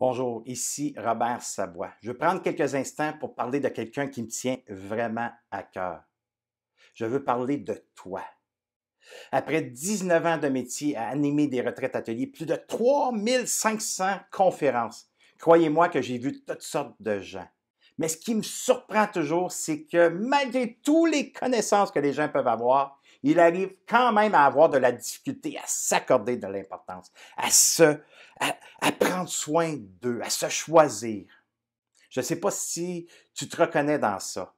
Bonjour, ici Robert Savoie. Je veux prendre quelques instants pour parler de quelqu'un qui me tient vraiment à cœur. Je veux parler de toi. Après 19 ans de métier à animer des retraites ateliers, plus de 3500 conférences, croyez-moi que j'ai vu toutes sortes de gens. Mais ce qui me surprend toujours, c'est que malgré toutes les connaissances que les gens peuvent avoir, il arrive quand même à avoir de la difficulté à s'accorder de l'importance, à se, à, à prendre soin d'eux, à se choisir. Je ne sais pas si tu te reconnais dans ça.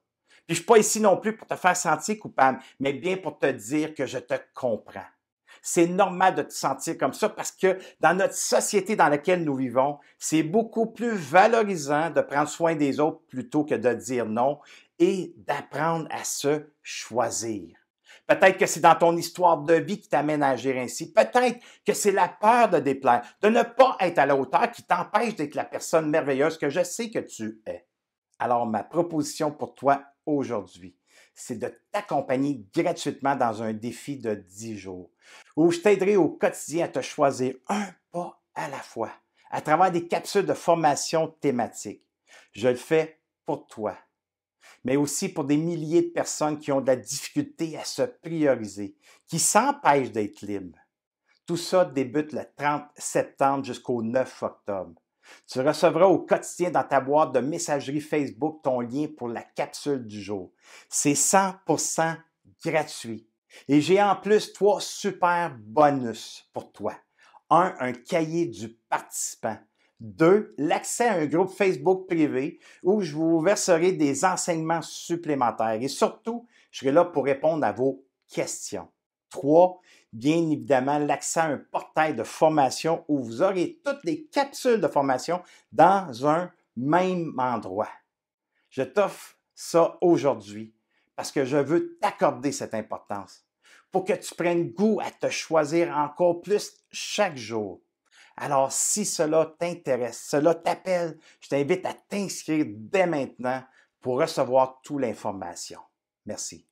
Puis je ne suis pas ici non plus pour te faire sentir coupable, mais bien pour te dire que je te comprends. C'est normal de te sentir comme ça parce que dans notre société dans laquelle nous vivons, c'est beaucoup plus valorisant de prendre soin des autres plutôt que de dire non et d'apprendre à se choisir. Peut-être que c'est dans ton histoire de vie qui t'amène à agir ainsi. Peut-être que c'est la peur de déplaire, de ne pas être à la hauteur qui t'empêche d'être la personne merveilleuse que je sais que tu es. Alors ma proposition pour toi aujourd'hui, c'est de t'accompagner gratuitement dans un défi de 10 jours, où je t'aiderai au quotidien à te choisir un pas à la fois, à travers des capsules de formation thématique. Je le fais pour toi, mais aussi pour des milliers de personnes qui ont de la difficulté à se prioriser, qui s'empêchent d'être libres. Tout ça débute le 30 septembre jusqu'au 9 octobre. Tu recevras au quotidien dans ta boîte de messagerie Facebook ton lien pour la capsule du jour. C'est 100% gratuit. Et j'ai en plus trois super bonus pour toi. Un, un cahier du participant. Deux, l'accès à un groupe Facebook privé où je vous verserai des enseignements supplémentaires. Et surtout, je serai là pour répondre à vos questions. Trois, bien évidemment l'accès à un portail de formation où vous aurez toutes les capsules de formation dans un même endroit. Je t'offre ça aujourd'hui parce que je veux t'accorder cette importance pour que tu prennes goût à te choisir encore plus chaque jour. Alors, si cela t'intéresse, cela t'appelle, je t'invite à t'inscrire dès maintenant pour recevoir toute l'information. Merci.